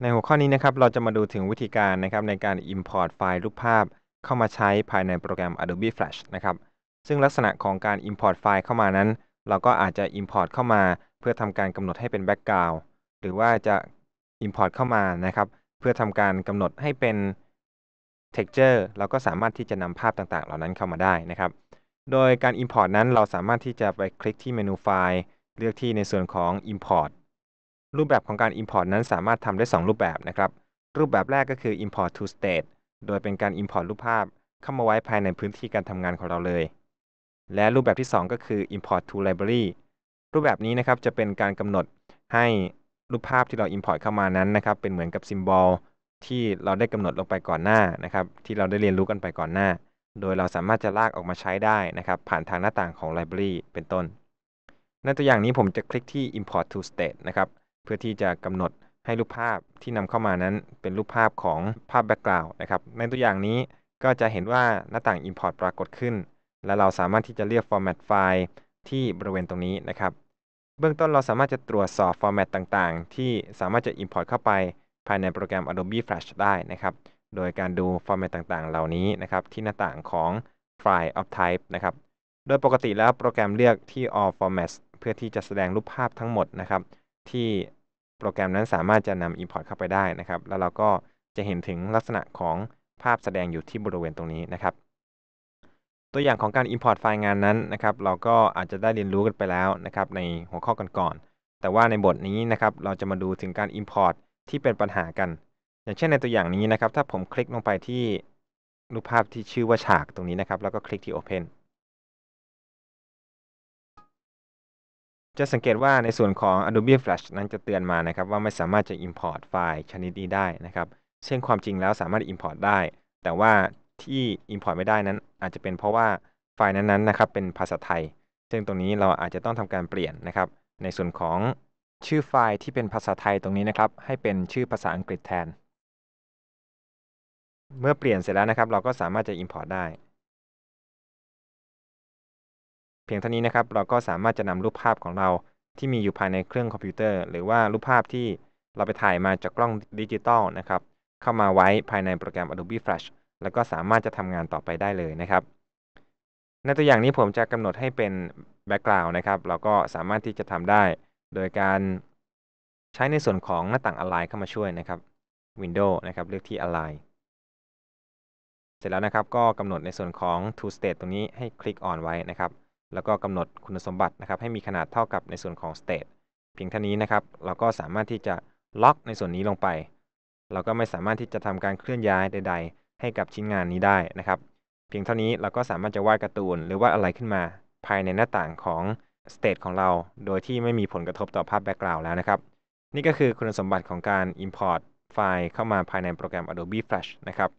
ในหัวข้อนี้นะครับเราจะมาดูถึงวิธีการนะครับในการ import ไฟล์รูปภาพเข้ามาใช้ภายในโปรแกรม Adobe Flash นะครับซึ่งลักษณะของการ import ไฟล์เข้ามานั้นเราก็อาจจะ import เข้ามา เพื่อทำการกำหนดให้เป็น background หรือว่าจะ import เข้ามานะครับ เพื่อทำการกำหนดให้เป็น texture เราก็สามารถที่จะนำภาพต่างๆเหล่านั้นเข้ามาได้นะครับ โดยการ import นั้นเราสามารถที่จะไปคลิกที่เมนูไฟล์เลือกที่ในส่วนของ import รูปแบบของการ Import นั้นสามารถทำได้ 2 รูปแบบนะครับ รูปแบบแรกก็คือ Import to State โดยเป็นการ Import รูปภาพเข้ามาไว้ภายในพื้นที่การทำงานของเราเลย และรูปแบบที่ 2 ก็คือ Import to Library รูปแบบนี้นะครับจะเป็นการกำหนดให้รูปภาพที่เรา Import เข้ามานั้นนะครับ เป็นเหมือนกับซิมบอลที่เราได้กำหนดลงไปก่อนหน้านะครับ ที่เราได้เรียนรู้กันไปก่อนหน้า โดยเราสามารถจะลากออกมาใช้ได้นะครับ ผ่านทางหน้าต่างของ Library เป็นต้น ในตัวอย่างนี้ผมจะคลิกที่ Import to State นะครับเพื่อที่จะกำหนดให้รูปภาพที่นำเข้ามานั้นเป็นรูปภาพของภาพแบ็กกราวด์นะครับ ในตัวอย่างนี้ก็จะเห็นว่าหน้าต่าง Import ปรากฏขึ้น และเราสามารถที่จะเลือก Format ไฟล์ที่บริเวณตรงนี้นะครับ เบื้องต้นเราสามารถจะตรวจสอบ Format ต่างๆ ที่สามารถจะ Import เข้าไปภายในโปรแกรม Adobe Flash ได้นะครับ โดยการดู Format ต่างๆ เหล่านี้นะครับที่หน้าต่างของไฟล์ of type นะครับ โดยปกติแล้วโปรแกรมเลือกที่ all formats เพื่อที่จะแสดงรูปภาพทั้งหมดนะครับที่โปรแกรมนั้นสามารถจะนำ Import เข้าไปได้นะครับ แล้วเราก็จะเห็นถึงลักษณะของภาพแสดงอยู่ที่บริเวณตรงนี้นะครับ ตัวอย่างของการ Import ไฟล์งานนั้นนะครับเราก็อาจจะได้เรียนรู้กันไปแล้วนะครับ ในหัวข้อก่อนๆแต่ว่าในบทนี้นะครับเราจะมาดูถึงการ Import ที่เป็นปัญหากัน อย่างเช่นในตัวอย่างนี้นะครับ ถ้าผมคลิกลงไปที่รูปภาพที่ชื่อว่าฉากตรงนี้นะครับ แล้วก็คลิกที่ Open จะสังเกตว่าในส่วนของ Adobe Flash นั้นจะเตือนมานะครับว่าไม่สามารถจะ Import ไฟล์ชนิดนี้ได้นะครับเช่งความจริงแล้วสามารถ Import ได้ แต่ว่าที่ Import ไม่ได้นั้นอาจจะเป็นเพราะว่าไฟล์นั้นๆนะครับเป็นภาษาไทย ซึ่งตรงนี้เราอาจจะต้องทำการเปลี่ยนนะครับในส่วนของชื่อไฟล์ที่เป็นภาษาไทยตรงนี้นะครับให้เป็นชื่อภาษาอังกฤษแทน เมื่อเปลี่ยนเสร็จแล้วนะครับเราก็สามารถจะ Import ได้เพียงเท่านี้นะครับเราก็สามารถจะนำรูปภาพของเราที่มีอยู่ภายในเครื่องคอมพิวเตอร์ หรือว่ารูปภาพที่เราไปถ่ายมาจากกล้องดิจิตอลนะครับ เข้ามาไว้ภายในโปรแกรม Adobe Flash แล้วก็สามารถจะทำงานต่อไปได้เลยนะครับ ในตัวอย่างนี้ผมจะกำหนดให้เป็น Background นะครับเราก็สามารถที่จะทำได้ โดยการใช้ในส่วนของหน้าต่างะไลน์เข้ามาช่วยนะครับ Window นะครับเลือกที่ะไลน์เสร็จแล้วนะครับก็กำหนดในส่วนของ To State ตรงนี้ให้คลิกออนไว้นะครับแล้วก็กำหนดคุณสมบัตินะครับ ให้มีขนาดเท่ากับในส่วนของ state เพียงเท่านี้นะครับ เราก็สามารถที่จะล็อกในส่วนนี้ลงไป เราก็ไม่สามารถที่จะทำการเคลื่อนย้ายใดๆ ให้กับชิ้นงานนี้ได้นะครับ เพียงเท่านี้เราก็สามารถจะวาดการ์ตูนหรือว่าอะไรขึ้นมาภายในหน้าต่างของ state ของเรา โดยที่ไม่มีผลกระทบต่อภาพ background แล้วนะครับ นี่ก็คือคุณสมบัติของการ import ไฟล์เข้ามาภายในโปรแกรม Adobe Flash นะครับ